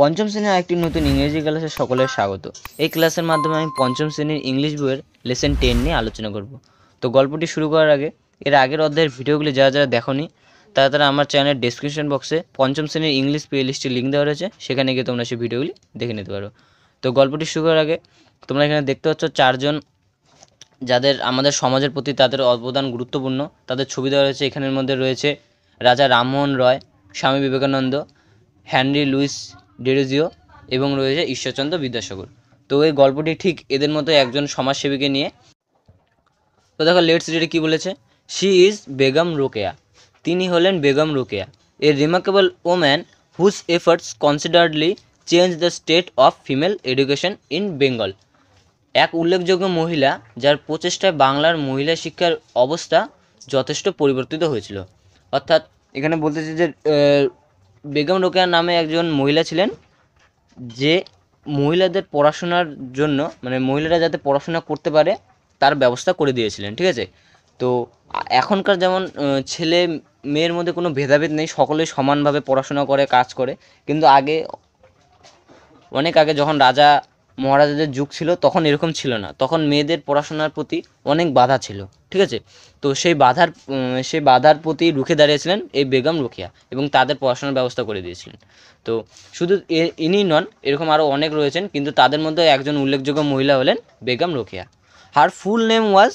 পঞ্চম শ্রেণীর আরেকটি নতুন ইংরেজি ক্লাসে সকলের স্বাগত এই ক্লাসের মাধ্যমে আমি পঞ্চম শ্রেণীর ইংলিশ বইয়ের লেসেন টেন নিয়ে আলোচনা করব তো গল্পটি শুরু করার আগে এর আগের অধ্যায়ের ভিডিওগুলি যারা যারা দেখনি তারা তারা আমার চ্যানেলের ডিসক্রিপশন বক্সে পঞ্চম শ্রেণীর ইংলিশ প্লে লিস্টের লিঙ্ক দেওয়া রয়েছে সেখানে গিয়ে তোমরা সেই ভিডিওগুলি দেখে নিতে পারো তো গল্পটি শুরু করার আগে তোমরা এখানে দেখতে পাচ্ছ চারজন যাদের আমাদের সমাজের প্রতি তাদের অবদান গুরুত্বপূর্ণ তাদের ছবি দেওয়া রয়েছে এখানের মধ্যে রয়েছে রাজা রামমোহন রয় স্বামী বিবেকানন্দ হেনরি লুইস ডেরেজিও এবং রয়েছে ঈশ্বরচন্দ্র বিদ্যাসাগর তো এই গল্পটি ঠিক এদের মতো একজন সমাজসেবীকে নিয়ে তো দেখো লেটস রিডে কী বলেছে শি ইজ বেগম রোকেয়া তিনি হলেন Begum Rokeya a remarkable woman whose efforts considerably change the state of female education in Bengal এক উল্লেখযোগ্য মহিলা যার প্রচেষ্টায় বাংলার মহিলা শিক্ষার অবস্থা যথেষ্ট পরিবর্তিত হয়েছিল অর্থাৎ এখানে বলতেছে যে বেগম রোকেয়া নামে একজন মহিলা ছিলেন যে মহিলাদের পড়াশোনার জন্য মানে মহিলারা যাতে পড়াশোনা করতে পারে তার ব্যবস্থা করে দিয়েছিলেন ঠিক আছে তো এখনকার যেমন ছেলে মেয়ের মধ্যে কোনো ভেদাভেদ নেই সকলে সমানভাবে পড়াশোনা করে কাজ করে কিন্তু আগে অনেক আগে যখন রাজা মহারাজাদের যুগ ছিল তখন এরকম ছিল না তখন মেয়েদের পড়াশোনার প্রতি অনেক বাধা ছিল ঠিক আছে তো সেই বাধার সেই বাধার প্রতি রুখে দাঁড়িয়েছিলেন এই বেগম রোকেয়া এবং তাদের পড়াশোনার ব্যবস্থা করে দিয়েছিলেন তো শুধু ইনি নন এরকম আরও অনেক রয়েছেন কিন্তু তাদের মধ্যে একজন উল্লেখযোগ্য মহিলা হলেন Begum Rokeya her full name was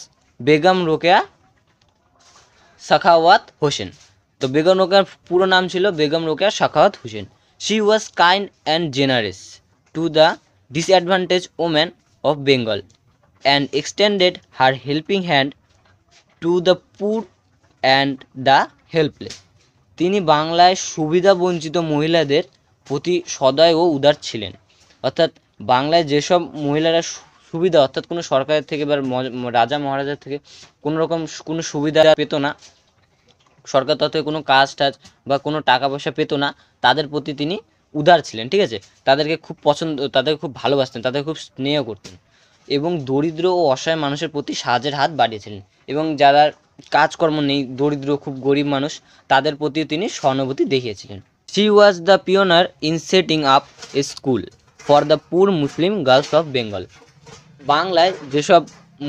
Begum Rokeya Sakhawat Hossain তো বেগম রোকেয়ার পুরো নাম ছিল Begum Rokeya Sakhawat Hossain she was kind and generous to the disadvantage women of Bengal and extended her helping hand to the poor and the helpless তিনি বাংলায় সুবিধা বঞ্চিত মহিলাদের প্রতি সদয় ও উদার ছিলেন অর্থাৎ বাংলায় যেসব মহিলারা সুবিধা অর্থাৎ কোনো সরকারের থেকে বা রাজা মহারাজার থেকে কোনো রকম কোনো সুবিধা পেত না সরকার তথ্যে কোনো কাজ টাজ বা কোনো টাকা পয়সা পেত না তাদের প্রতি তিনি উদার ছিলেন ঠিক আছে তাদেরকে খুব পছন্দ তাদেরকে খুব ভালোবাসতেন তাদের খুব স্নেহ করতেন এবং দরিদ্র ও অসহায় মানুষের প্রতি সাহায্যের হাত বাড়িয়েছিলেন এবং যারা কাজকর্ম নেই দরিদ্র খুব গরিব মানুষ তাদের প্রতিও তিনি সহানুভূতি দেখিয়েছিলেন she was the pioneer in setting up a school for the poor Muslim girls of Bengal বাংলায় যেসব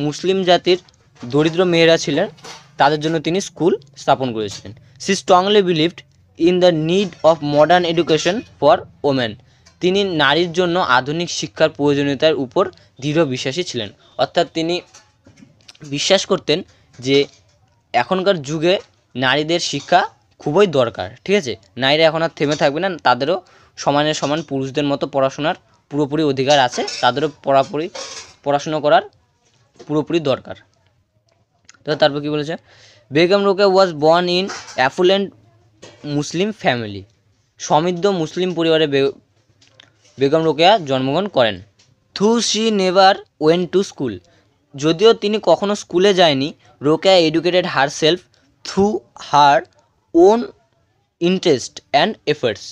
মুসলিম জাতির দরিদ্র মেয়েরা ছিলেন তাদের জন্য তিনি স্কুল স্থাপন করেছিলেন she strongly believed in the need of modern education for women তিনি নারীর জন্য আধুনিক শিক্ষার প্রয়োজনীয়তার উপর দৃঢ় বিশ্বাসী ছিলেন অর্থাৎ তিনি বিশ্বাস করতেন যে এখনকার যুগে নারীদের শিক্ষা খুবই দরকার ঠিক আছে নারীরা এখন আর থেমে থাকবে না তাদেরও সমানে সমান পুরুষদের মতো পড়াশোনার পুরোপুরি অধিকার আছে তাদেরও পড়াপুরি পড়াশুনো করার পুরোপুরি দরকার তো তারপর কী বলেছে Begum Rokeya was born in affluent Muslim family সমৃদ্ধ মুসলিম পরিবারে বেগম রোকেয়া জন্মগ্রহণ করেন though she never went to school যদিও তিনি কখনো স্কুলে যায়নি Rokeya educated herself through her own interest and efforts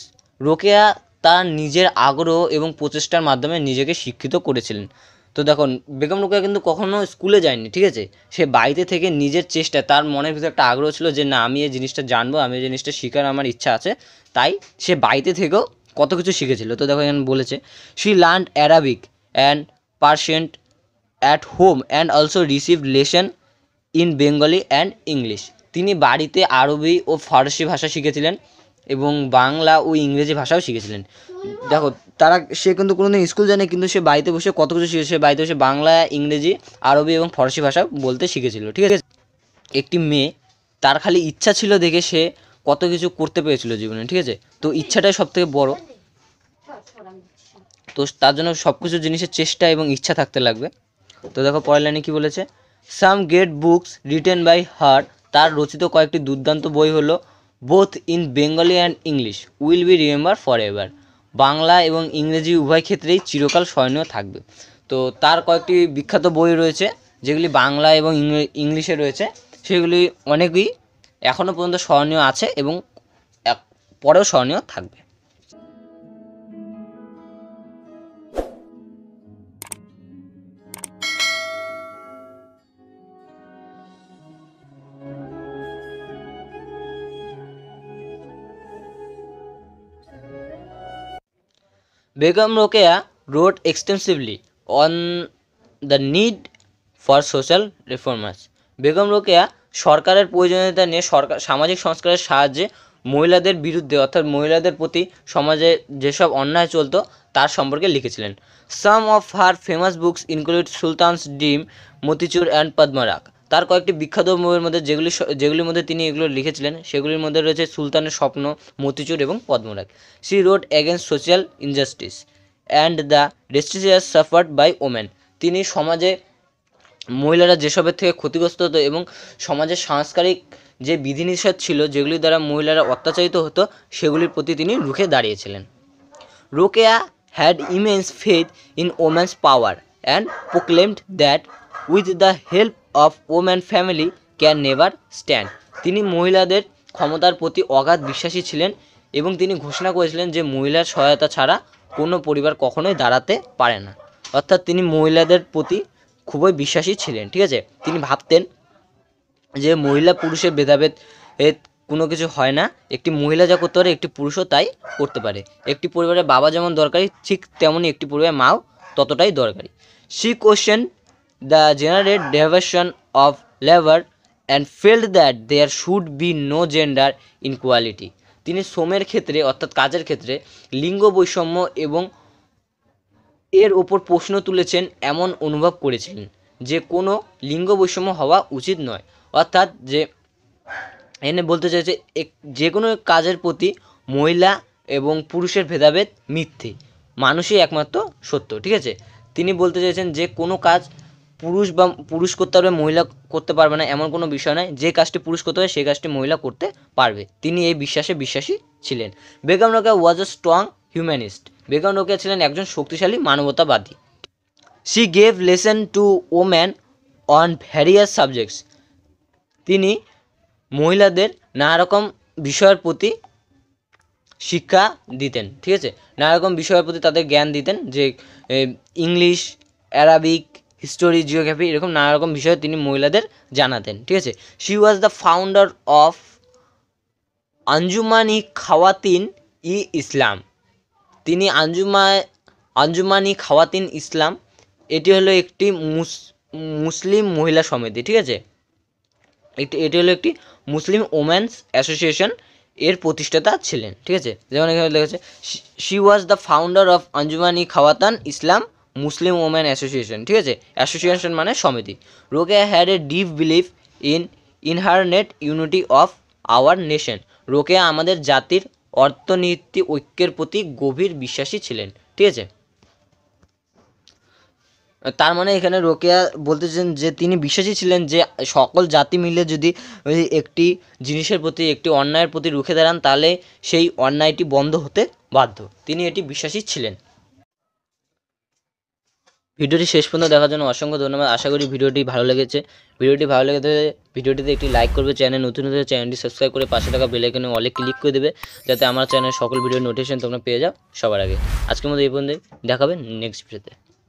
Rokeya তার নিজের আগ্রহ এবং প্রচেষ্টার মাধ্যমে নিজেকে শিক্ষিত করেছিলেন তো দেখো বেগম রোকেয়া কিন্তু কখনো স্কুলে যায়নি ঠিক আছে সে বাড়িতে থেকে নিজের চেষ্টা তার মনের ভিতরে একটা আগ্রহ ছিল যে না আমি এই জিনিসটা জানবো আমি এই জিনিসটা শেখার আমার ইচ্ছা আছে তাই সে বাড়িতে থেকেও কত কিছু শিখেছিল তো দেখো এখানে বলেছে she learn Arabic and Persian at home and also receive lesson in Bengali and English তিনি বাড়িতে আরবি ও ফরাসি ভাষা শিখেছিলেন এবং বাংলা ও ইংরেজি ভাষাও শিখেছিলেন দেখো তারা সে কিন্তু কোনোদিন স্কুল যায়নি কিন্তু সে বাড়িতে বসে কত কিছু শিখেছে বাড়িতে বসে বাংলা ইংরেজি আরবি এবং ফরাসি ভাষা বলতে শিখেছিল ঠিক আছে একটি মেয়ে তার খালি ইচ্ছা ছিল দেখে সে কত কিছু করতে পেরেছিল জীবনে ঠিক আছে তো ইচ্ছাটাই সব থেকে বড় তো তার জন্য সব কিছু জিনিসের চেষ্টা এবং ইচ্ছা থাকতে লাগবে তো দেখো পরের লাইনে কী বলেছে some great books written by her তার রচিত কয়েকটি দুর্দান্ত বই হলো both in Bengali and English will be remember for ever বাংলা এবং ইংরেজি উভয় ক্ষেত্রেই চিরকাল স্মরণীয় থাকবে তো তার কয়েকটি বিখ্যাত বই রয়েছে যেগুলি বাংলা এবং ইংলিশে রয়েছে সেগুলি অনেকই এখনও পর্যন্ত স্মরণীয় আছে এবং পরেও স্মরণীয় থাকবে Begum Rokeya wrote extensively on the need for social reformers. Begum Rokeya সরকারের প্রয়োজনীয়তা নিয়ে সরকার সামাজিক সংস্কারের সাহায্যে মহিলাদের বিরুদ্ধে অর্থাৎ মহিলাদের প্রতি সমাজে যেসব অন্যায় চলত তার সম্পর্কে লিখেছিলেন some of her famous books include Sultana's dream Motichur and পদ্মারাক তার কয়েকটি বিখ্যাত বইয়ের মধ্যে যেগুলি যেগুলির মধ্যে তিনি এগুলো লিখেছিলেন সেগুলির মধ্যে রয়েছে সুলতানের স্বপ্ন মতিচুর এবং Padmarag she wrote against social injustice and the restrictions suffered by women তিনি সমাজে মহিলারা যেসবের থেকে ক্ষতিগ্রস্ত হতো এবং সমাজের সাংস্কারিক যে বিধিনিষেধ ছিল যেগুলি দ্বারা মহিলারা অত্যাচারিত হতো সেগুলির প্রতি তিনি রুখে দাঁড়িয়েছিলেন Rokeya had immense faith in woman's power and proclaimed that with the help of woman family can never stand তিনি মহিলাদের ক্ষমতার প্রতি অগাধ বিশ্বাসী ছিলেন এবং তিনি ঘোষণা করেছিলেন যে মহিলার সহায়তা ছাড়া কোনো পরিবার কখনোই দাঁড়াতে পারে না অর্থাৎ তিনি মহিলাদের প্রতি খুবই বিশ্বাসী ছিলেন ঠিক আছে তিনি ভাবতেন যে মহিলা পুরুষের ভেদাভেদ কোনো কিছু হয় না একটি মহিলা যা করতে পারে একটি পুরুষও তাই করতে পারে একটি পরিবারের বাবা যেমন দরকারি ঠিক তেমনই একটি পরিবারের মাও ততটাই দরকারি she question the generate deviation of labor and felt that there should be no gender inequality তিনি শ্রমের ক্ষেত্রে অর্থাৎ কাজের ক্ষেত্রে লিঙ্গ বৈষম্য এবং এর ওপর প্রশ্ন তুলেছেন এমন অনুভব করেছিলেন যে কোনো লিঙ্গ বৈষম্য হওয়া উচিত নয় অর্থাৎ যে এনে বলতে চাইছে যে কোনো কাজের প্রতি মহিলা এবং পুরুষের ভেদাভেদ মিথ্যে মানুষই একমাত্র সত্য ঠিক আছে তিনি বলতে চাইছেন যে কোনো কাজ পুরুষ বা পুরুষ করতে পারবে মহিলা করতে পারবে না এমন কোনো বিষয় নয় যে কাজটি পুরুষ করতে হবে সেই কাজটি মহিলা করতে পারবে তিনি এই বিশ্বাসে বিশ্বাসী ছিলেন Begum Rokeya was a strong humanist Begum Rokeya ছিলেন একজন শক্তিশালী মানবতাবাদী she gave lesson to woman on various subjects তিনি মহিলাদের নানা রকম বিষয়ের প্রতি শিক্ষা দিতেন ঠিক আছে নানা রকম বিষয়ের প্রতি তাদের জ্ঞান দিতেন যে ইংলিশ অ্যারাবিক হিস্টোরি জিওগ্রাফি এরকম নানা রকম বিষয়ে তিনি মহিলাদের জানাতেন ঠিক আছে she was the founder of Anjuman e Khawateen e Islam তিনি আঞ্জুমা আঞ্জুমানি খাওয়াতিন ইসলাম এটি হলো একটি মুসলিম মহিলা সমিতি ঠিক আছে একটি এটি হলো একটি মুসলিম ওমেন্স অ্যাসোসিয়েশন এর প্রতিষ্ঠাতা ছিলেন ঠিক আছে যেমন এখানে দেখা যাচ্ছে she was the founder of Anjuman e Khawateen Islam Muslim woman association ঠিক আছে অ্যাসোসিয়েশন মানে সমিতি Rokeya had a deep believe in inherent unity of our nation Rokeya আমাদের জাতির অর্থনীতি ঐক্যের প্রতি গভীর বিশ্বাসী ছিলেন ঠিক আছে তার মানে এখানে রোকেয়া বলতেছেন যে তিনি বিশ্বাসী ছিলেন যে সকল জাতি মিলে যদি একটি জিনিসের প্রতি একটি অন্যায়ের প্রতি রুখে দাঁড়ান তাহলে সেই অন্যায়টি বন্ধ হতে বাধ্য তিনি এটি বিশ্বাসী ছিলেন ভিডিওটি শেষ পর্যন্ত দেখার জন্য অসংখ্য ধন্যবাদ আশা করি ভিডিওটি ভালো লেগেছে ভিডিওটি ভালো লেগে ভিডিওটিতে একটি লাইক করবে চ্যানেল নতুন নতুন চ্যানেলটি সাবস্ক্রাইব করে পাশে থাকা বেলাইকনে অলে ক্লিক করে দেবে যাতে আমার চ্যানেল সকল ভিডিওর নোটিফিকেশন তোমরা পেয়ে যাও সবার আগে আজকের মধ্যে এই পর্যন্ত দেখাবে নেক্সট ভিডিওতে